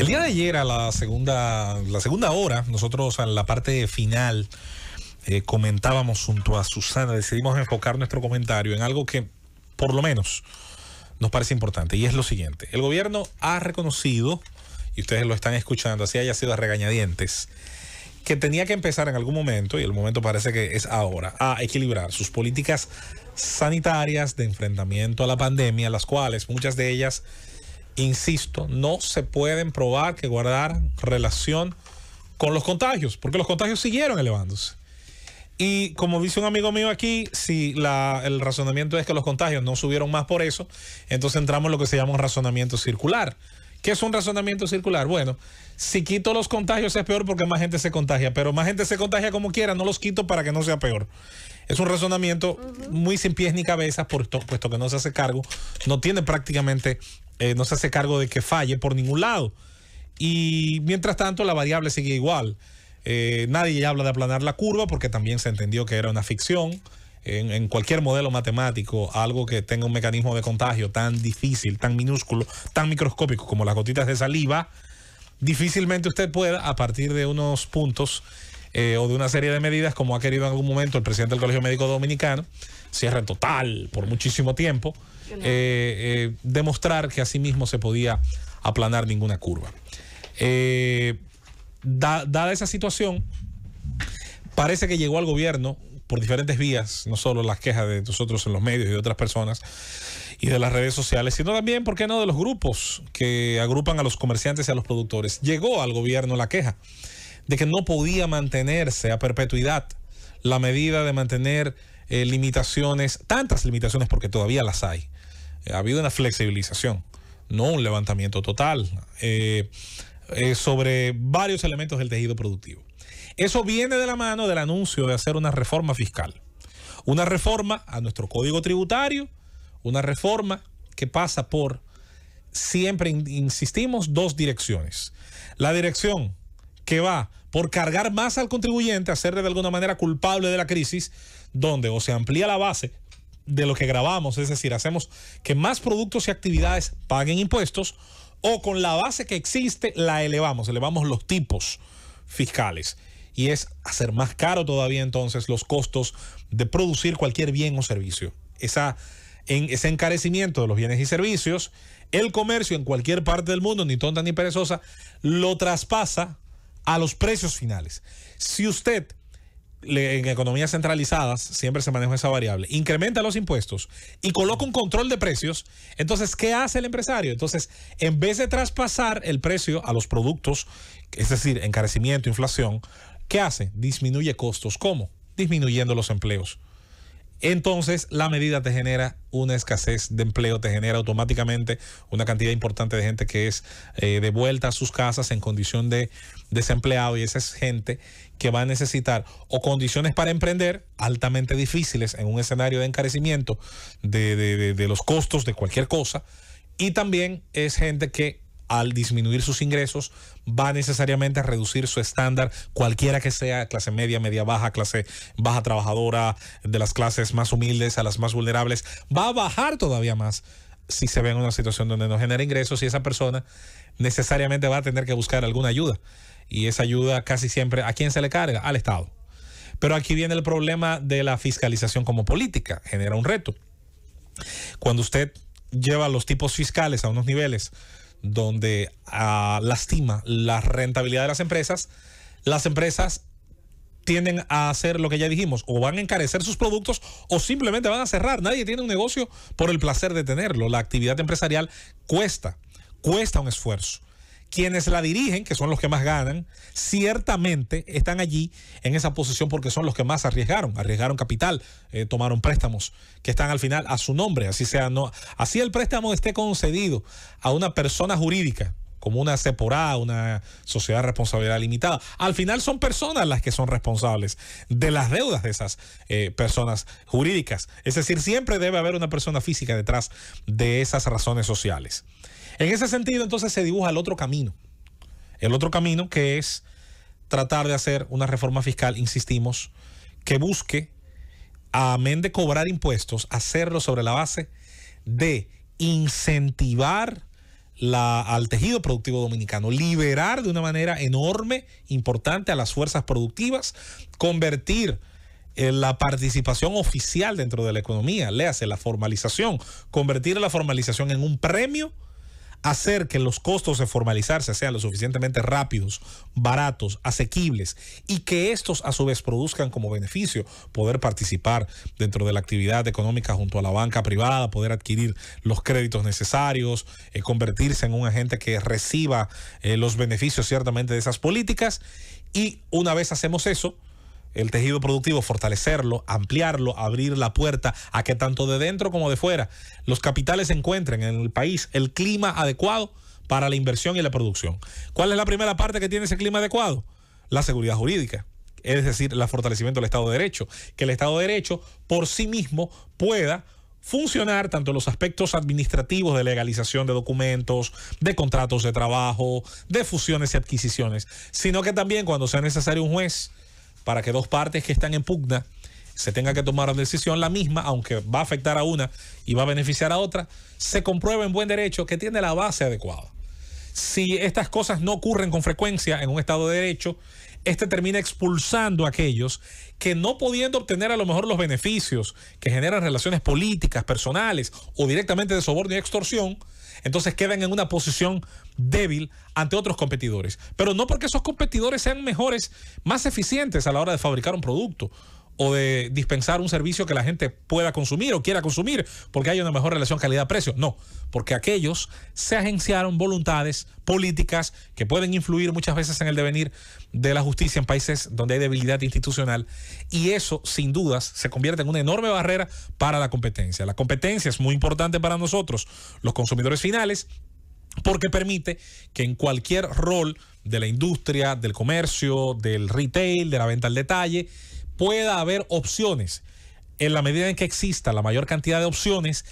El día de ayer a la segunda, la segunda hora, nosotros en la parte final eh, comentábamos junto a Susana, decidimos enfocar nuestro comentario en algo que por lo menos nos parece importante y es lo siguiente. El gobierno ha reconocido, y ustedes lo están escuchando, así haya sido regañadientes, que tenía que empezar en algún momento, y el momento parece que es ahora, a equilibrar sus políticas sanitarias de enfrentamiento a la pandemia, las cuales muchas de ellas insisto, no se pueden probar que guardar relación con los contagios, porque los contagios siguieron elevándose. Y como dice un amigo mío aquí, si el razonamiento es que los contagios no subieron más por eso, entonces entramos en lo que se llama un razonamiento circular. ¿Qué es un razonamiento circular? Bueno, si quito los contagios es peor porque más gente se contagia, pero más gente se contagia como quiera, no los quito para que no sea peor. Es un razonamiento muy sin pies ni cabezas, puesto que no se hace cargo, no tiene prácticamente eh, no se hace cargo de que falle por ningún lado. Y mientras tanto, la variable sigue igual. Eh, nadie habla de aplanar la curva porque también se entendió que era una ficción. En, cualquier modelo matemático, algo que tenga un mecanismo de contagio tan difícil, tan minúsculo, tan microscópico como las gotitas de saliva, difícilmente usted pueda, a partir de unos puntos eh, o de una serie de medidas, como ha querido en algún momento el presidente del Colegio Médico Dominicano, cierre total por muchísimo tiempo, eh, eh, demostrar que así mismo se podía aplanar ninguna curva. Eh, dada esa situación, parece que llegó al gobierno por diferentes vías, no solo las quejas de nosotros en los medios y de otras personas y de las redes sociales, sino también, ¿por qué no?, de los grupos que agrupan a los comerciantes y a los productores. Llegó al gobierno la queja de que no podía mantenerse a perpetuidad la medida de mantener limitaciones, tantas limitaciones porque todavía las hay, ha habido una flexibilización, no un levantamiento total, eh, eh, sobre varios elementos del tejido productivo. Eso viene de la mano del anuncio de hacer una reforma fiscal, una reforma a nuestro código tributario, una reforma que pasa por, siempre insistimos, dos direcciones. La dirección que va por cargar más al contribuyente, hacerle de alguna manera culpable de la crisis, donde o se amplía la base de lo que grabamos, es decir, hacemos que más productos y actividades paguen impuestos o con la base que existe la elevamos, elevamos los tipos fiscales y es hacer más caro todavía entonces los costos de producir cualquier bien o servicio. Esa, ese encarecimiento de los bienes y servicios, el comercio en cualquier parte del mundo, ni tonta ni perezosa, lo traspasa a los precios finales. Si usted en economías centralizadas siempre se maneja esa variable, incrementa los impuestos y coloca un control de precios, entonces, ¿qué hace el empresario? Entonces, en vez de traspasar el precio a los productos, es decir, encarecimiento, inflación, ¿qué hace? Disminuye costos. ¿Cómo? Disminuyendo los empleos. Entonces, la medida te genera una escasez de empleo, te genera automáticamente una cantidad importante de gente que es devuelta eh, de vuelta a sus casas en condición de desempleado y esa es gente que va a necesitar o condiciones para emprender altamente difíciles en un escenario de encarecimiento de, los costos de cualquier cosa. Y también es gente que al disminuir sus ingresos va necesariamente a reducir su estándar, cualquiera que sea, clase media, media baja, clase baja trabajadora, de las clases más humildes a las más vulnerables, va a bajar todavía más si se ve en una situación donde no genera ingresos y esa persona necesariamente va a tener que buscar alguna ayuda y esa ayuda casi siempre, ¿a quién se le carga? Al Estado. Pero aquí viene el problema de la fiscalización como política, genera un reto. Cuando usted lleva los tipos fiscales a unos niveles donde ah, lastima la rentabilidad de las empresas, las empresas tienden a hacer lo que ya dijimos, o van a encarecer sus productos o simplemente van a cerrar. Nadie tiene un negocio por el placer de tenerlo. La actividad empresarial cuesta, cuesta un esfuerzo quienes la dirigen, que son los que más ganan, ciertamente están allí en esa posición porque son los que más arriesgaron, arriesgaron capital, eh, tomaron préstamos que están al final a su nombre, así sea no, así el préstamo esté concedido a una persona jurídica como una separada, una sociedad de responsabilidad limitada. Al final son personas las que son responsables de las deudas de esas eh, personas jurídicas. Es decir, siempre debe haber una persona física detrás de esas razones sociales. En ese sentido, entonces se dibuja el otro camino. El otro camino que es tratar de hacer una reforma fiscal, insistimos, que busque, amén de cobrar impuestos, hacerlo sobre la base de incentivar al tejido productivo dominicano, liberar de una manera enorme, importante a las fuerzas productivas, convertir eh, la participación oficial dentro de la economía, léase la formalización, convertir la formalización en un premio hacer que los costos de formalizarse sean lo suficientemente rápidos, baratos, asequibles y que estos a su vez produzcan como beneficio poder participar dentro de la actividad económica junto a la banca privada, poder adquirir los créditos necesarios, eh, convertirse en un agente que reciba eh, los beneficios ciertamente de esas políticas y una vez hacemos eso, el tejido productivo, fortalecerlo, ampliarlo, abrir la puerta a que tanto de dentro como de fuera los capitales encuentren en el país el clima adecuado para la inversión y la producción. ¿Cuál es la primera parte que tiene ese clima adecuado? La seguridad jurídica es decir, el fortalecimiento del Estado de Derecho, que el Estado de Derecho por sí mismo pueda funcionar tanto los aspectos administrativos de legalización de documentos, de contratos de trabajo, de fusiones y adquisiciones, sino que también cuando sea necesario un juez para que dos partes que están en pugna se tenga que tomar una decisión la misma, aunque va a afectar a una y va a beneficiar a otra, se comprueba en buen derecho que tiene la base adecuada. Si estas cosas no ocurren con frecuencia en un Estado de Derecho, este termina expulsando a aquellos que no pudiendo obtener a lo mejor los beneficios que generan relaciones políticas, personales o directamente de soborno y extorsión, entonces quedan en una posición débil ante otros competidores. Pero no porque esos competidores sean mejores, más eficientes a la hora de fabricar un producto o de dispensar un servicio que la gente pueda consumir o quiera consumir porque hay una mejor relación calidad-precio. No, porque aquellos se agenciaron voluntades políticas que pueden influir muchas veces en el devenir de la justicia en países donde hay debilidad institucional y eso sin dudas se convierte en una enorme barrera para la competencia. La competencia es muy importante para nosotros, los consumidores finales, porque permite que en cualquier rol de la industria, del comercio, del retail, de la venta al detalle, pueda haber opciones. En la medida en que exista la mayor cantidad de opciones,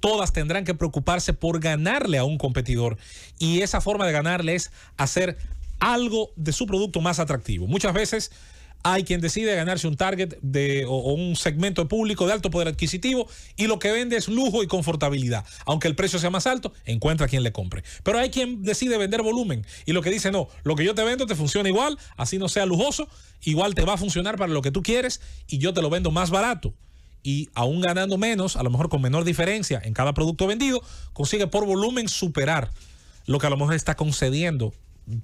todas tendrán que preocuparse por ganarle a un competidor. Y esa forma de ganarle es hacer algo de su producto más atractivo. Muchas veces hay quien decide ganarse un target de, o, un segmento público de alto poder adquisitivo y lo que vende es lujo y confortabilidad. Aunque el precio sea más alto, encuentra quien le compre. Pero hay quien decide vender volumen y lo que dice, no, lo que yo te vendo te funciona igual, así no sea lujoso, igual te va a funcionar para lo que tú quieres y yo te lo vendo más barato y aún ganando menos, a lo mejor con menor diferencia en cada producto vendido, consigue por volumen superar lo que a lo mejor está concediendo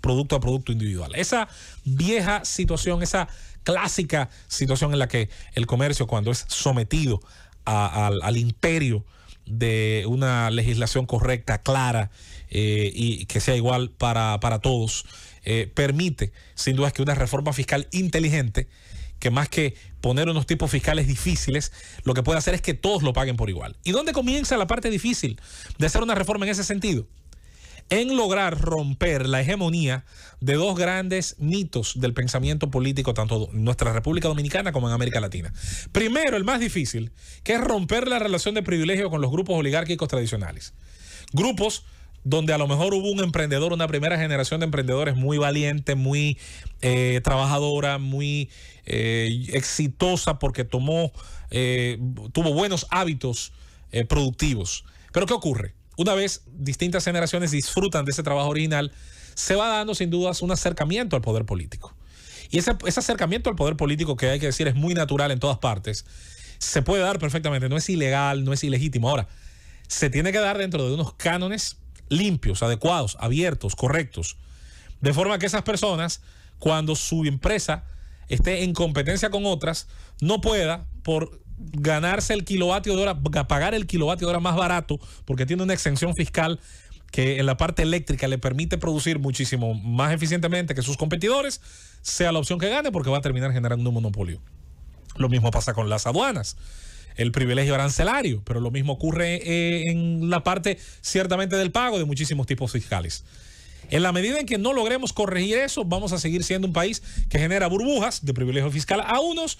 producto a producto individual. Esa vieja situación, esa clásica situación en la que el comercio cuando es sometido al imperio de una legislación correcta, clara eh, y que sea igual para, todos, eh, permite sin duda que una reforma fiscal inteligente que más que poner unos tipos fiscales difíciles, lo que puede hacer es que todos lo paguen por igual. ¿Y dónde comienza la parte difícil de hacer una reforma en ese sentido? en lograr romper la hegemonía de dos grandes mitos del pensamiento político, tanto en nuestra República Dominicana como en América Latina. Primero, el más difícil, que es romper la relación de privilegio con los grupos oligárquicos tradicionales. Grupos donde a lo mejor hubo un emprendedor, una primera generación de emprendedores muy valiente, muy eh, trabajadora, muy eh, exitosa porque tomó, eh, tuvo buenos hábitos productivos. Pero ¿qué ocurre? una vez distintas generaciones disfrutan de ese trabajo original, se va dando sin dudas un acercamiento al poder político. Y ese, acercamiento al poder político, que hay que decir es muy natural en todas partes, se puede dar perfectamente, no es ilegal, no es ilegítimo. Ahora, se tiene que dar dentro de unos cánones limpios, adecuados, abiertos, correctos, de forma que esas personas, cuando su empresa esté en competencia con otras, no pueda, por ganarse el kilovatio de hora, pagar el kilovatio de hora más barato, porque tiene una exención fiscal que en la parte eléctrica le permite producir muchísimo más eficientemente que sus competidores, sea la opción que gane, porque va a terminar generando un monopolio. Lo mismo pasa con las aduanas el privilegio arancelario, pero lo mismo ocurre eh, en la parte ciertamente del pago de muchísimos tipos fiscales. En la medida en que no logremos corregir eso, vamos a seguir siendo un país que genera burbujas de privilegio fiscal a unos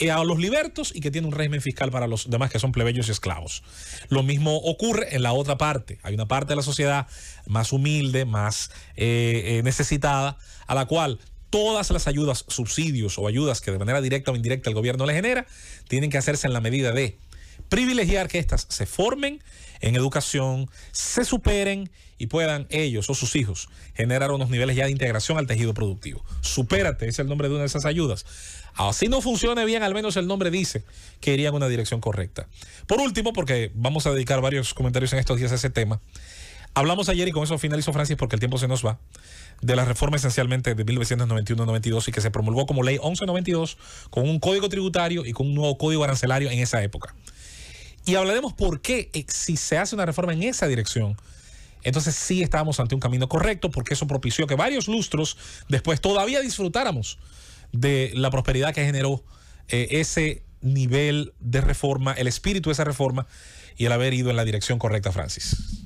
eh, a los libertos y que tiene un régimen fiscal para los demás que son plebeyos y esclavos. Lo mismo ocurre en la otra parte. Hay una parte de la sociedad más humilde, más eh, eh, necesitada, a la cual todas las ayudas, subsidios o ayudas que de manera directa o indirecta el gobierno le genera, tienen que hacerse en la medida de privilegiar que éstas se formen en educación, se superen y puedan ellos o sus hijos generar unos niveles ya de integración al tejido productivo. Supérate es el nombre de una de esas ayudas. Así no funcione bien, al menos el nombre dice que iría en una dirección correcta. Por último, porque vamos a dedicar varios comentarios en estos días a ese tema, hablamos ayer y con eso finalizo Francis porque el tiempo se nos va, de la reforma esencialmente de 1991-92 y que se promulgó como ley 1192 con un código tributario y con un nuevo código arancelario en esa época. Y hablaremos por qué, eh, si se hace una reforma en esa dirección, entonces sí estábamos ante un camino correcto, porque eso propició que varios lustros después todavía disfrutáramos de la prosperidad que generó eh, ese nivel de reforma, el espíritu de esa reforma y el haber ido en la dirección correcta, Francis.